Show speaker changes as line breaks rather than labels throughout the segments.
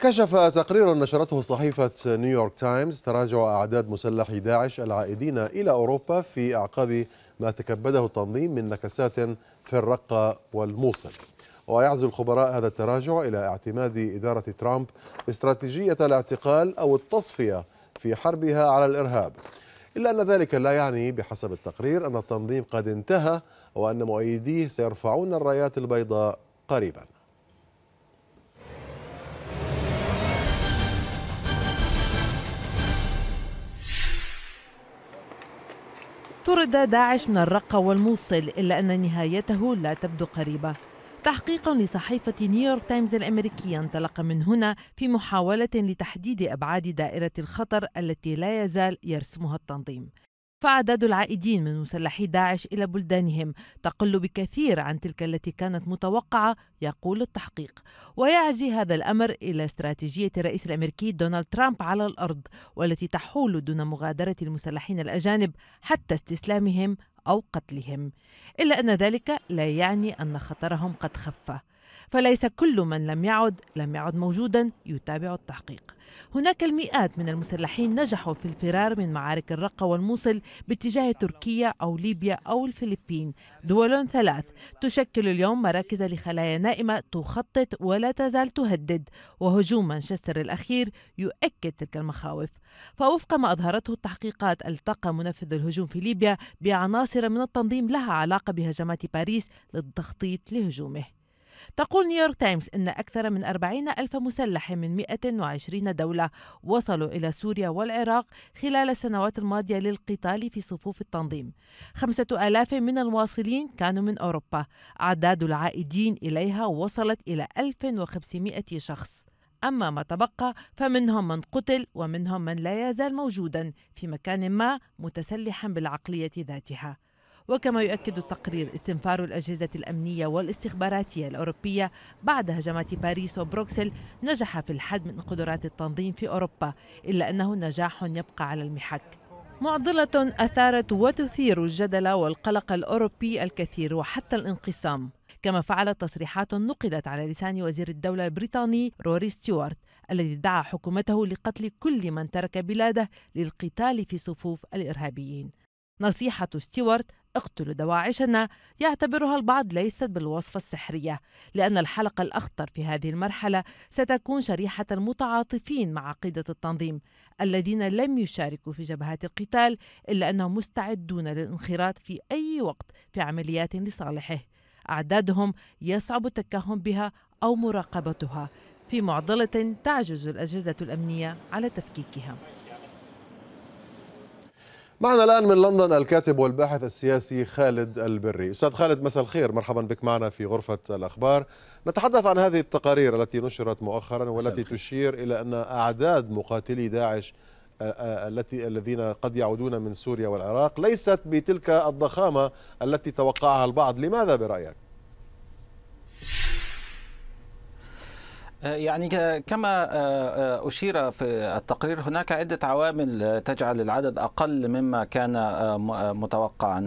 كشف تقرير نشرته صحيفة نيويورك تايمز تراجع أعداد مسلحي داعش العائدين إلى أوروبا في أعقاب ما تكبده التنظيم من نكسات في الرقة والموصل ويعزو الخبراء هذا التراجع إلى اعتماد إدارة ترامب استراتيجية الاعتقال أو التصفية في حربها على الإرهاب إلا أن ذلك لا يعني بحسب التقرير أن التنظيم قد انتهى وأن مؤيديه سيرفعون الرايات البيضاء قريباً
طرد داعش من الرقة والموصل إلا أن نهايته لا تبدو قريبة تحقيق لصحيفة نيويورك تايمز الأمريكية انطلق من هنا في محاولة لتحديد أبعاد دائرة الخطر التي لا يزال يرسمها التنظيم فأعداد العائدين من مسلحي داعش إلى بلدانهم تقل بكثير عن تلك التي كانت متوقعة يقول التحقيق ويعزي هذا الأمر إلى استراتيجية الرئيس الأمريكي دونالد ترامب على الأرض والتي تحول دون مغادرة المسلحين الأجانب حتى استسلامهم أو قتلهم إلا أن ذلك لا يعني أن خطرهم قد خفّ فليس كل من لم يعد لم يعد موجودا يتابع التحقيق هناك المئات من المسلحين نجحوا في الفرار من معارك الرقة والموصل باتجاه تركيا أو ليبيا أو الفلبين دول ثلاث تشكل اليوم مراكز لخلايا نائمة تخطط ولا تزال تهدد وهجوم مانشستر الأخير يؤكد تلك المخاوف فوفق ما أظهرته التحقيقات التقى منفذ الهجوم في ليبيا بعناصر من التنظيم لها علاقة بهجمات باريس للتخطيط لهجومه تقول نيويورك تايمز أن أكثر من 40 ألف مسلح من 120 دولة وصلوا إلى سوريا والعراق خلال السنوات الماضية للقتال في صفوف التنظيم خمسة ألاف من الواصلين كانوا من أوروبا أعداد العائدين إليها وصلت إلى 1500 شخص أما ما تبقى فمنهم من قتل ومنهم من لا يزال موجودا في مكان ما متسلحا بالعقلية ذاتها وكما يؤكد التقرير استنفار الأجهزة الأمنية والاستخباراتية الأوروبية بعد هجمات باريس وبروكسل نجح في الحد من قدرات التنظيم في أوروبا إلا أنه نجاح يبقى على المحك معضلة أثارت وتثير الجدل والقلق الأوروبي الكثير وحتى الانقسام كما فعلت تصريحات نقلت على لسان وزير الدولة البريطاني روري ستيوارت الذي دعا حكومته لقتل كل من ترك بلاده للقتال في صفوف الإرهابيين نصيحة ستيوارت اقتلوا دواعشنا يعتبرها البعض ليست بالوصفة السحرية لأن الحلقة الأخطر في هذه المرحلة ستكون شريحة المتعاطفين مع عقيدة التنظيم الذين لم يشاركوا في جبهات القتال إلا أنهم مستعدون للانخراط في أي وقت في عمليات لصالحه أعدادهم يصعب التكهن بها أو مراقبتها في معضلة تعجز الأجهزة الأمنية على تفكيكها
معنا الآن من لندن الكاتب والباحث السياسي خالد البري أستاذ خالد مساء الخير مرحبا بك معنا في غرفة الأخبار نتحدث عن هذه التقارير التي نشرت مؤخرا والتي تشير إلى أن أعداد مقاتلي داعش آه، آه، التي الذين قد يعودون من سوريا والعراق ليست بتلك الضخامة التي توقعها البعض لماذا برأيك؟
آه، يعني كما آه، آه، أشير في التقرير هناك عدة عوامل تجعل العدد أقل مما كان متوقعا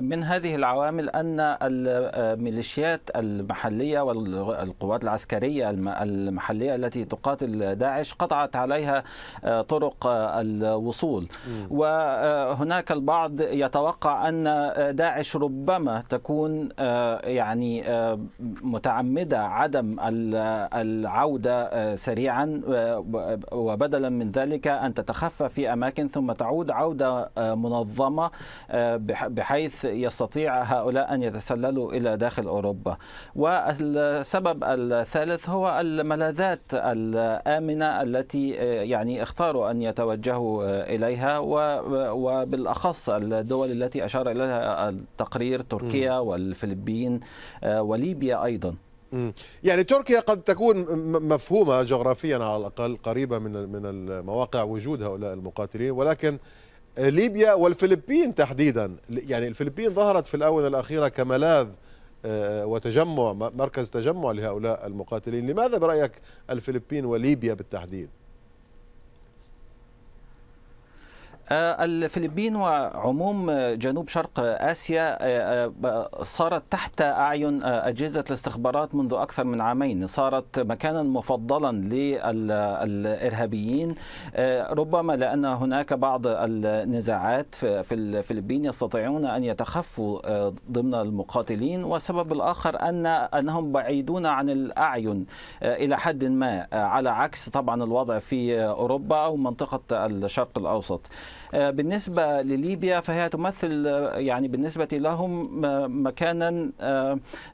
من هذه العوامل أن الميليشيات المحلية والقوات العسكرية المحلية التي تقاتل داعش قطعت عليها طرق الوصول وهناك البعض يتوقع أن داعش ربما تكون يعني متعمدة عدم العودة آه، سريعا وبدلا من ذلك أن تتخفى في أماكن ثم تعود عودة آه، منظمة آه، بحيث يستطيع هؤلاء أن يتسللوا إلى داخل أوروبا والسبب الثالث هو الملاذات الآمنة التي يعني اختاروا أن يتوجهوا إليها وبالأخص الدول التي أشار إليها التقرير تركيا والفلبين
وليبيا أيضا يعني تركيا قد تكون مفهومه جغرافيا على الاقل قريبه من من المواقع وجود هؤلاء المقاتلين ولكن ليبيا والفلبين تحديدا يعني الفلبين ظهرت في الاونه الاخيره كملاذ آه، وتجمع مركز تجمع لهؤلاء المقاتلين لماذا برايك الفلبين وليبيا بالتحديد
آه، الفلبين وعموم جنوب شرق آسيا آه، آه، صارت تحت أعين أجهزة الاستخبارات منذ أكثر من عامين صارت مكانا مفضلا للإرهابيين ربما لأن هناك بعض النزاعات في الفلبين يستطيعون أن يتخفوا ضمن المقاتلين والسبب الآخر أن أنهم بعيدون عن الأعين إلى حد ما على عكس طبعا الوضع في أوروبا أو منطقة الشرق الأوسط آه، بالنسبة لليبيا فهي تمثل آه، يعني بالنسبة لهم آه، مكانا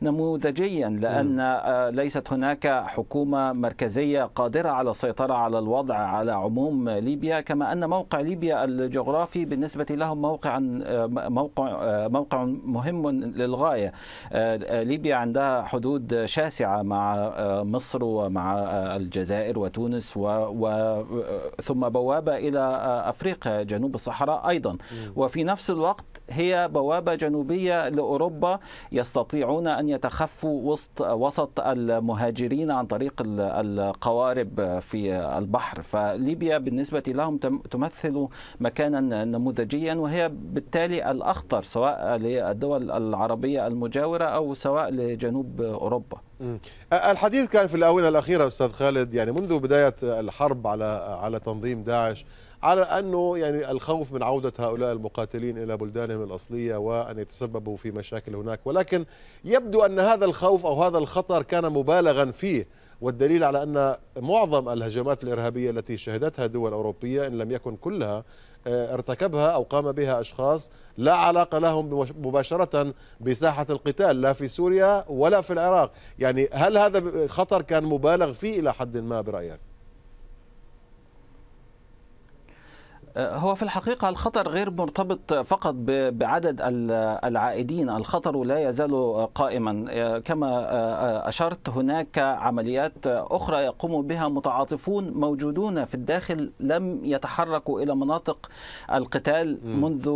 نموذجيا لأن ليست هناك حكومة مركزية قادرة على السيطرة على الوضع على عموم ليبيا كما أن موقع ليبيا الجغرافي بالنسبة لهم موقع موقع موقع مهم للغاية ليبيا عندها حدود شاسعة مع مصر ومع الجزائر وتونس و... و... ثم بوابة إلى أفريقيا جنوب جنوب الصحراء أيضا وفي نفس الوقت هي بوابة جنوبية لأوروبا يستطيعون أن يتخفوا وسط وسط المهاجرين عن طريق القوارب في البحر فليبيا بالنسبة لهم تمثل مكانا نموذجيا وهي بالتالي الأخطر سواء للدول العربية المجاورة
أو سواء لجنوب أوروبا الحديث كان في الآونة الأخيرة أستاذ خالد يعني منذ بداية الحرب على على تنظيم داعش على أنه يعني الخوف من عودة هؤلاء المقاتلين إلى بلدانهم الأصلية وأن يتسببوا في مشاكل هناك ولكن يبدو أن هذا الخوف أو هذا الخطر كان مبالغا فيه والدليل على أن معظم الهجمات الإرهابية التي شهدتها دول أوروبية إن لم يكن كلها آه، ارتكبها أو قام بها أشخاص لا علاقة لهم مباشرة بساحة القتال لا في سوريا ولا في العراق يعني هل هذا خطر كان مبالغ فيه إلى حد ما برأيك؟
آه، هو في الحقيقة الخطر غير مرتبط فقط بعدد العائدين الخطر لا يزال قائما آه، كما آه، أشرت هناك عمليات أخرى يقوم بها متعاطفون موجودون في الداخل لم يتحركوا إلى مناطق القتال منذ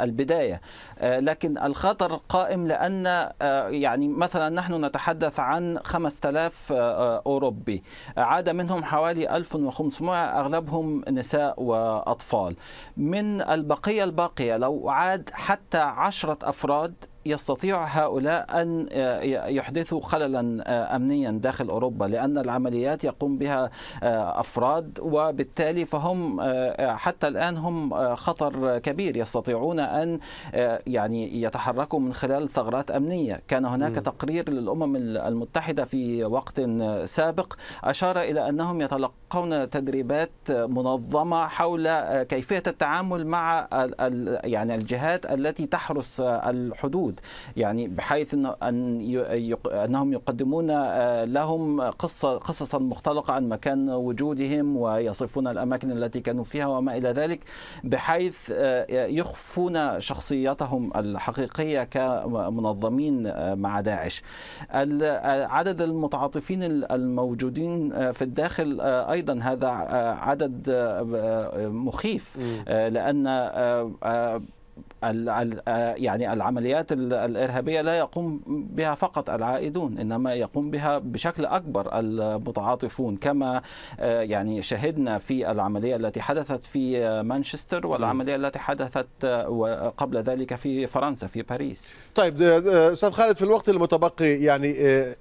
البداية لكن الخطر قائم لأن يعني مثلا نحن نتحدث عن 5000 أوروبي عاد منهم حوالي 1500 أغلبهم نساء وأطفال الأطفال من البقية الباقية لو عاد حتى عشرة أفراد يستطيع هؤلاء أن آه، يحدثوا خللا آه، أمنيا داخل أوروبا لأن العمليات يقوم بها آه، أفراد وبالتالي فهم حتى الآن هم خطر كبير يستطيعون أن يعني يتحركوا من خلال ثغرات أمنية كان هناك تقرير للأمم المتحدة في وقت سابق أشار إلى أنهم يتلقون تدريبات منظمة حول كيفية التعامل مع يعني الجهات التي تحرس الحدود موجود يعني بحيث ان انهم يقدمون آه، لهم قصه قصصا مختلقه عن مكان وجودهم ويصفون الاماكن التي كانوا فيها وما الى ذلك بحيث آه، يخفون شخصياتهم الحقيقيه كمنظمين آه، مع داعش عدد المتعاطفين الموجودين في الداخل ايضا هذا عدد مخيف لان يعني العمليات الارهابيه لا يقوم بها فقط العائدون انما يقوم بها بشكل اكبر المتعاطفون كما يعني شهدنا في العمليه التي حدثت في مانشستر والعمليه التي حدثت قبل ذلك في فرنسا في باريس.
طيب استاذ خالد في الوقت المتبقي يعني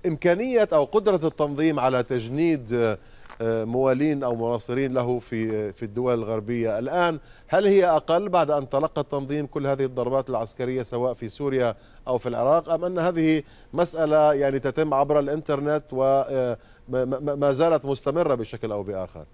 امكانيه او قدره التنظيم على تجنيد موالين أو مناصرين له في في الدول الغربية الآن هل هي أقل بعد أن تلقى التنظيم كل هذه الضربات العسكرية سواء في سوريا أو في العراق أم أن هذه مسألة يعني تتم عبر الإنترنت وما آه، زالت مستمرة بشكل أو بآخر؟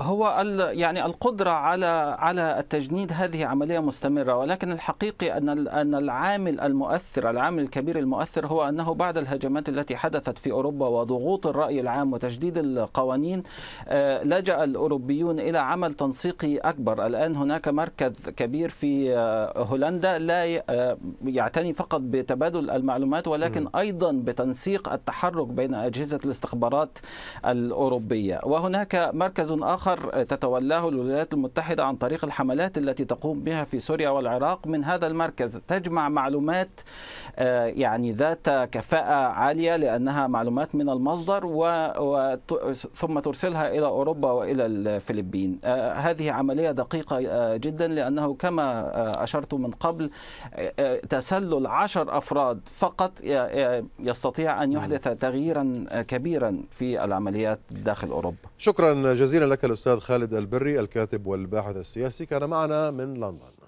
هو
يعني القدرة على على التجنيد هذه عملية مستمرة ولكن الحقيقي أن أن العامل المؤثر العامل الكبير المؤثر هو أنه بعد الهجمات التي حدثت في أوروبا وضغوط الرأي العام وتجديد القوانين آه، لجأ الأوروبيون إلى عمل تنسيقي أكبر الآن هناك مركز كبير في آه، هولندا لا آه، يعتني فقط بتبادل المعلومات ولكن أيضا بتنسيق التحرك بين أجهزة الاستخبارات الأوروبية وهناك مركز آخر آخر آه، تتولاه الولايات المتحدة عن طريق الحملات التي تقوم بها في سوريا والعراق من هذا المركز تجمع معلومات آه، يعني ذات كفاءة عالية لأنها معلومات من المصدر و... ثم ترسلها إلى أوروبا وإلى الفلبين آه، هذه عملية دقيقة جدا لأنه كما أشرت من قبل تسلل عشر أفراد فقط يستطيع أن يحدث
تغييرا كبيرا في العمليات داخل أوروبا شكرا جزيلا لك الأستاذ خالد البري الكاتب والباحث السياسي كان معنا من لندن